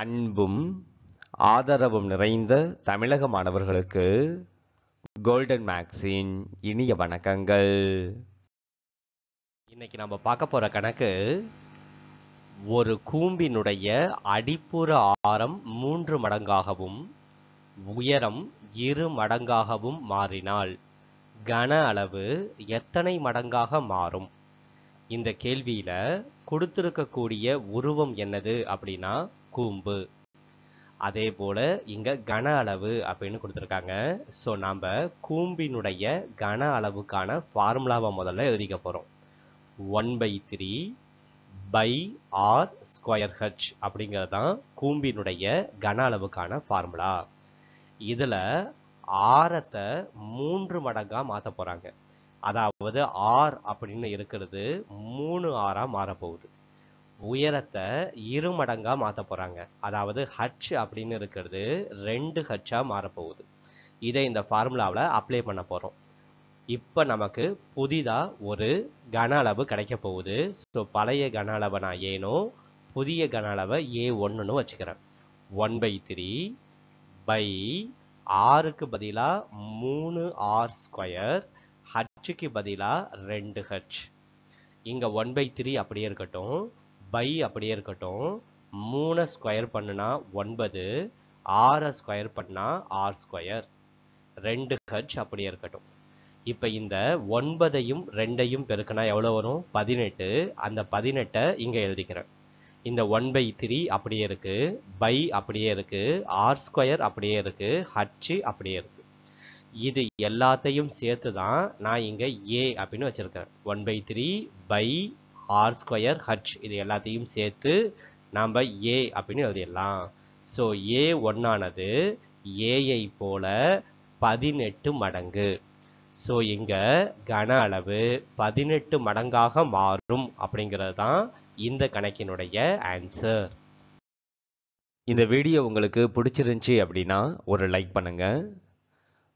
அன்பும் ஆதரவும் நிறைந்த தமிழக மாணவர்களுக்கு கோல்டன் மேக்ஸின் இனிய வணக்கங்கள் இன்னைக்கு நம்ம பார்க்க போற கணக்கு ஒரு கூம்பினுடைய அடிப்புற ஆரம் மூன்று மடங்காகவும் உயரம் இரு மடங்காகவும் மாறினால் கன அளவு எத்தனை மடங்காக மாறும் இந்த கேள்வியில கொடுத்திருக்கக்கூடிய உருவம் என்னது அப்படின்னா கூம்பு அதே போல இங்க கன அளவு அப்படின்னு கொடுத்துருக்காங்க ஸோ நாம் கூம்பினுடைய கன அளவுக்கான ஃபார்முலாவை முதல்ல எழுதிக்க போகிறோம் one by three pi r square h அப்படிங்கிறது தான் கூம்பினுடைய கன அளவுக்கான ஃபார்முலா இதில் ஆரத்தை மூன்று மடங்காக மாற்ற போகிறாங்க அதாவது ஆர் அப்படின்னு இருக்கிறது மூணு ஆறாக மாறப்போகுது உயரத்தை இரு மடங்காக மாற்ற போகிறாங்க அதாவது ஹச் அப்படின்னு இருக்கிறது ரெண்டு ஹச்சாக மாறப்போகுது இதை இந்த ஃபார்முலாவில் அப்ளை பண்ண போகிறோம் இப்போ நமக்கு புதிதாக ஒரு கன அளவு கிடைக்க போகுது ஸோ பழைய கன அளவை நான் ஏனோ புதிய கன அளவை ஏ ஒன்றுன்னு வச்சுக்கிறேன் ஒன் பை த்ரீ பை ஆறுக்கு பதிலாக மூணு ஆர் ஸ்கொயர் ஹச்சுக்கு பதிலாக ரெண்டு ஹச் இங்கே ஒன் பை த்ரீ அப்படியே இருக்கட்டும் பை அப்படியே இருக்கட்டும் மூணை ஸ்கொயர் பண்ணுனா ஒன்பது ஆறை ஸ்கொயர் பண்ணா ஆர் ஸ்கொயர் ரெண்டு ஹச் அப்படியே இருக்கட்டும் இப்போ இந்த ஒன்பதையும் ரெண்டையும் பெருக்கினா எவ்வளோ வரும் பதினெட்டு அந்த பதினெட்டை இங்கே எழுதிக்கிறேன் இந்த ஒன் பை த்ரீ அப்படியே இருக்குது பை அப்படியே இருக்குது ஆர் ஸ்கொயர் அப்படியே இருக்குது ஹச்சு அப்படியே இருக்குது இது எல்லாத்தையும் சேர்த்து தான் நான் இங்கே ஏ அப்படின்னு வச்சுருக்கேன் one by three pi r square h இது எல்லாத்தையும் சேர்த்து நாம் ஏ அப்படின்னு எழுதிடலாம் ஸோ ஏ ஒன்னானது ஏஐ போல பதினெட்டு மடங்கு ஸோ இங்கே கன அளவு பதினெட்டு மடங்காக மாறும் அப்படிங்கிறது தான் இந்த கணக்கினுடைய ஆன்சர் இந்த வீடியோ உங்களுக்கு பிடிச்சிருந்துச்சி அப்படின்னா ஒரு லைக் பண்ணுங்கள்